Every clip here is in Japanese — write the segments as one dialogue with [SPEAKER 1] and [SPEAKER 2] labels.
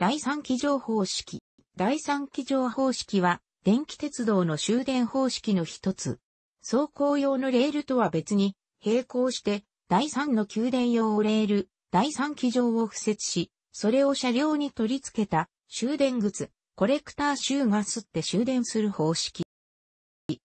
[SPEAKER 1] 第3機乗方式。第3機乗方式は、電気鉄道の終電方式の一つ。走行用のレールとは別に、並行して、第3の給電用レール、第3機乗を付設し、それを車両に取り付けた終電靴、コレクターシューがスって終電する方式。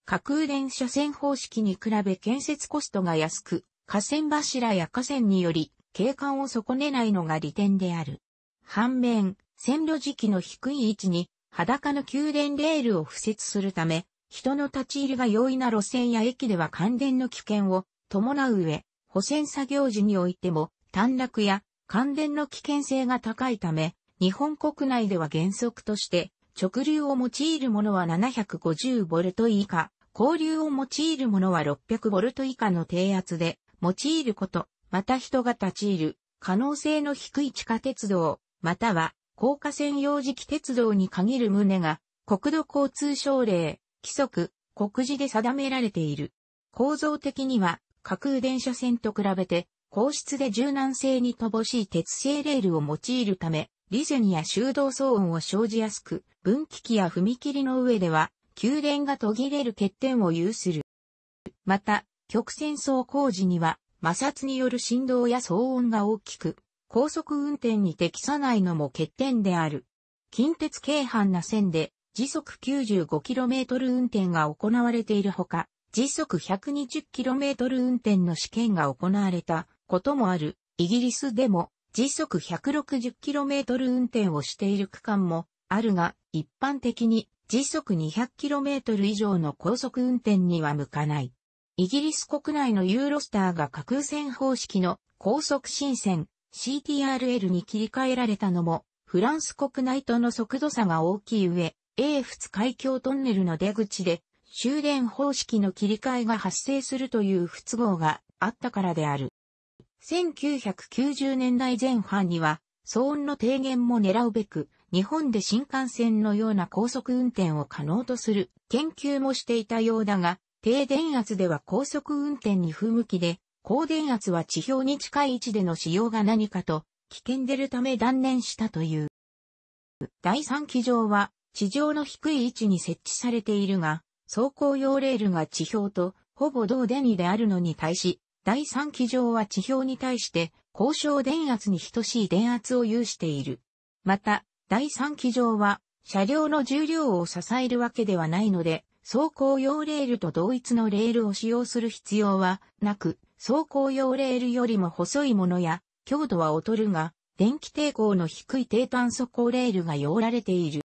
[SPEAKER 1] 架空電車線方式に比べ建設コストが安く、河川柱や河川により景観を損ねないのが利点である。反面、線路時期の低い位置に裸の宮殿レールを敷設するため、人の立ち入りが容易な路線や駅では感電の危険を伴う上、補線作業時においても短絡や感電の危険性が高いため、日本国内では原則として直流を用いるものは 750V 以下、交流を用いるものは 600V 以下の低圧で用いること、また人が立ち入る可能性の低い地下鉄道、または高架専用磁気鉄道に限る旨が、国土交通省令、規則、国示で定められている。構造的には、架空電車線と比べて、硬質で柔軟性に乏しい鉄製レールを用いるため、リズニや修道騒音を生じやすく、分岐器や踏切の上では、給電が途切れる欠点を有する。また、曲線走行時には、摩擦による振動や騒音が大きく、高速運転に適さないのも欠点である。近鉄京阪な線で時速 95km 運転が行われているほか、時速 120km 運転の試験が行われたこともある。イギリスでも時速 160km 運転をしている区間もあるが、一般的に時速 200km 以上の高速運転には向かない。イギリス国内のユーロスターが架空線方式の高速新線 CTRL に切り替えられたのも、フランス国内との速度差が大きい上、A2 海峡トンネルの出口で終電方式の切り替えが発生するという不都合があったからである。1990年代前半には騒音の低減も狙うべく日本で新幹線のような高速運転を可能とする研究もしていたようだが低電圧では高速運転に不向きで高電圧は地表に近い位置での使用が何かと危険でるため断念したという。第3機場は地上の低い位置に設置されているが、走行用レールが地表とほぼ同電位であるのに対し、第3機場は地表に対して交渉電圧に等しい電圧を有している。また、第3機場は車両の重量を支えるわけではないので、走行用レールと同一のレールを使用する必要はなく、走行用レールよりも細いものや、強度は劣るが、電気抵抗の低い低炭素鋼レールが用られている。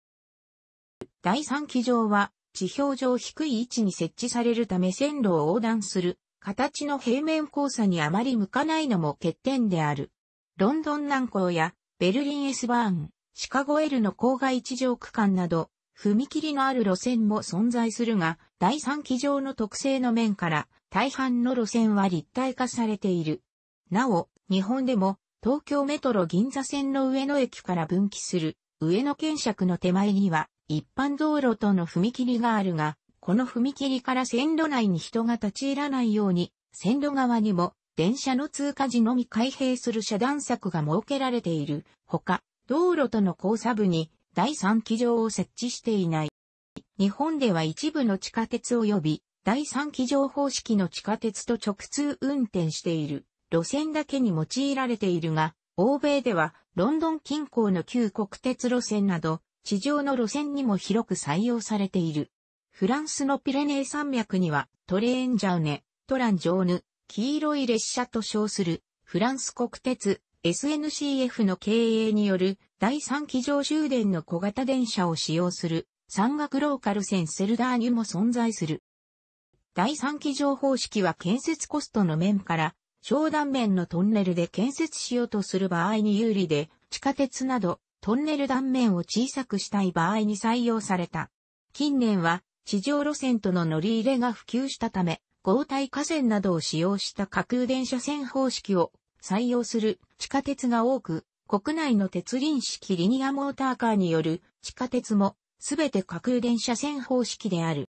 [SPEAKER 1] 第3機場は、地表上低い位置に設置されるため線路を横断する、形の平面交差にあまり向かないのも欠点である。ロンドン南港や、ベルリン S バーン、シカゴ L の郊外地上区間など、踏切のある路線も存在するが、第3機場の特性の面から、大半の路線は立体化されている。なお、日本でも東京メトロ銀座線の上野駅から分岐する上野検尺の手前には一般道路との踏切があるが、この踏切から線路内に人が立ち入らないように、線路側にも電車の通過時のみ開閉する遮断策が設けられているほか、道路との交差部に第3機場を設置していない。日本では一部の地下鉄及び第3機乗方式の地下鉄と直通運転している路線だけに用いられているが、欧米ではロンドン近郊の旧国鉄路線など地上の路線にも広く採用されている。フランスのピレネー山脈にはトレーンジャウネ、トランジョーヌ、黄色い列車と称するフランス国鉄 SNCF の経営による第3機乗終電の小型電車を使用する山岳ローカル線セルダーニュも存在する。第三期準方式は建設コストの面から、商談面のトンネルで建設しようとする場合に有利で、地下鉄など、トンネル断面を小さくしたい場合に採用された。近年は、地上路線との乗り入れが普及したため、合体河川などを使用した架空電車線方式を採用する地下鉄が多く、国内の鉄輪式リニアモーターカーによる地下鉄もすべて架空電車線方式である。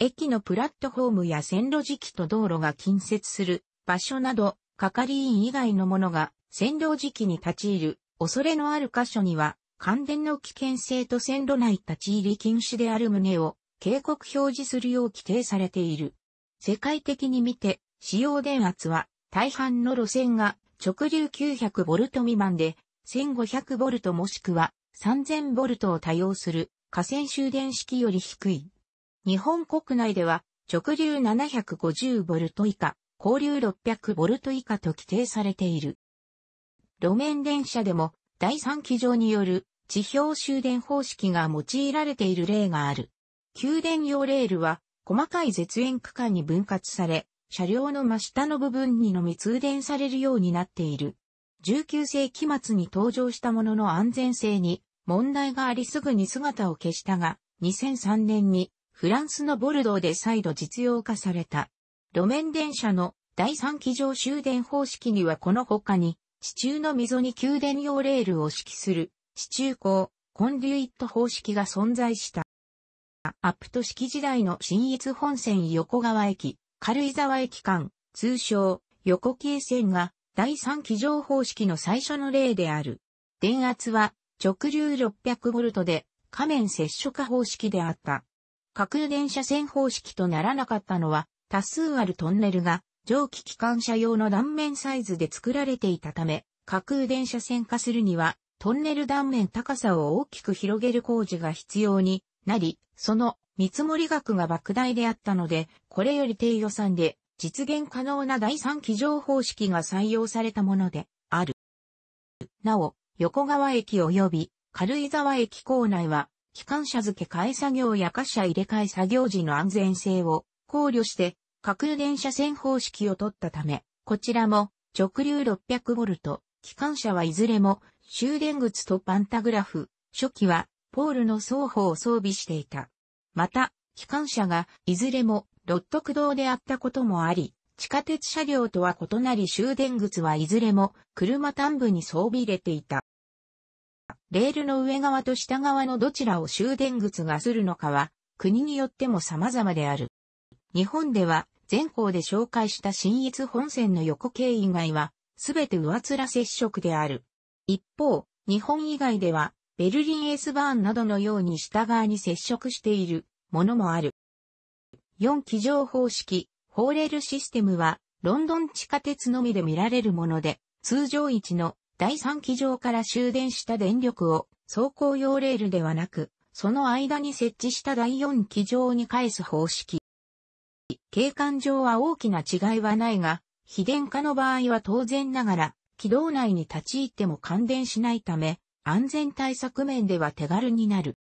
[SPEAKER 1] 駅のプラットフォームや線路敷と道路が近接する場所など、係員以外の者が線路敷に立ち入る恐れのある箇所には、関連の危険性と線路内立ち入り禁止である旨を警告表示するよう規定されている。世界的に見て、使用電圧は大半の路線が直流 900V 未満で 1500V もしくは 3000V を多用する河川終電式より低い。日本国内では直流 750V 以下、交流 600V 以下と規定されている。路面電車でも第3機場による地表終電方式が用いられている例がある。給電用レールは細かい絶縁区間に分割され、車両の真下の部分にのみ通電されるようになっている。19世紀末に登場したものの安全性に問題がありすぐに姿を消したが、2003年にフランスのボルドーで再度実用化された。路面電車の第3機上終電方式にはこの他に、地中の溝に給電用レールを指揮する、地中港、コンデュイット方式が存在した。アップト式時代の新越本線横川駅、軽井沢駅間、通称、横京線が、第3機上方式の最初の例である。電圧は、直流 600V で、仮面接触方式であった。架空電車線方式とならなかったのは、多数あるトンネルが、蒸気機関車用の断面サイズで作られていたため、架空電車線化するには、トンネル断面高さを大きく広げる工事が必要になり、その見積もり額が莫大であったので、これより低予算で実現可能な第三機乗方式が採用されたものである。なお、横川駅及び軽井沢駅構内は機関車付け替え作業や貨車入れ替え作業時の安全性を考慮して、架空電車線方式を取ったため、こちらも直流 600V、機関車はいずれも終電靴とパンタグラフ、初期はポールの双方を装備していた。また、機関車がいずれもロット駆動であったこともあり、地下鉄車両とは異なり終電靴はいずれも車端部に装備入れていた。レールの上側と下側のどちらを終電靴がするのかは、国によっても様々である。日本では、前項で紹介した新越本線の横経以外は、すべて上面接触である。一方、日本以外では、ベルリンエースバーンなどのように下側に接触しているものもある。4機乗方式、ホーレールシステムは、ロンドン地下鉄のみで見られるもので、通常位置の第3機場から終電した電力を走行用レールではなく、その間に設置した第4機場に返す方式。景観上は大きな違いはないが、非電化の場合は当然ながら、軌道内に立ち入っても感電しないため、安全対策面では手軽になる。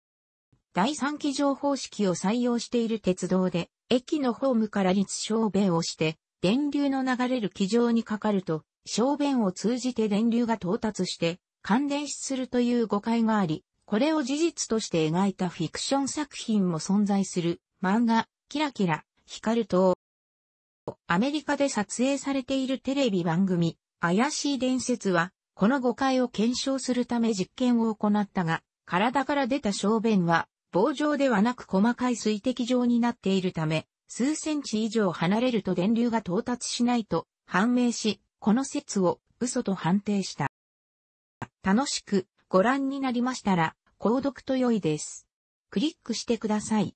[SPEAKER 1] 第三機場方式を採用している鉄道で、駅のホームから立証明をして、電流の流れる機場にかかると、小便を通じて電流が到達して感電死するという誤解があり、これを事実として描いたフィクション作品も存在する漫画、キラキラ、光るとアメリカで撮影されているテレビ番組、怪しい伝説は、この誤解を検証するため実験を行ったが、体から出た小便は、棒状ではなく細かい水滴状になっているため、数センチ以上離れると電流が到達しないと判明し、この説を嘘と判定した。楽しくご覧になりましたら、購読と良いです。クリックしてください。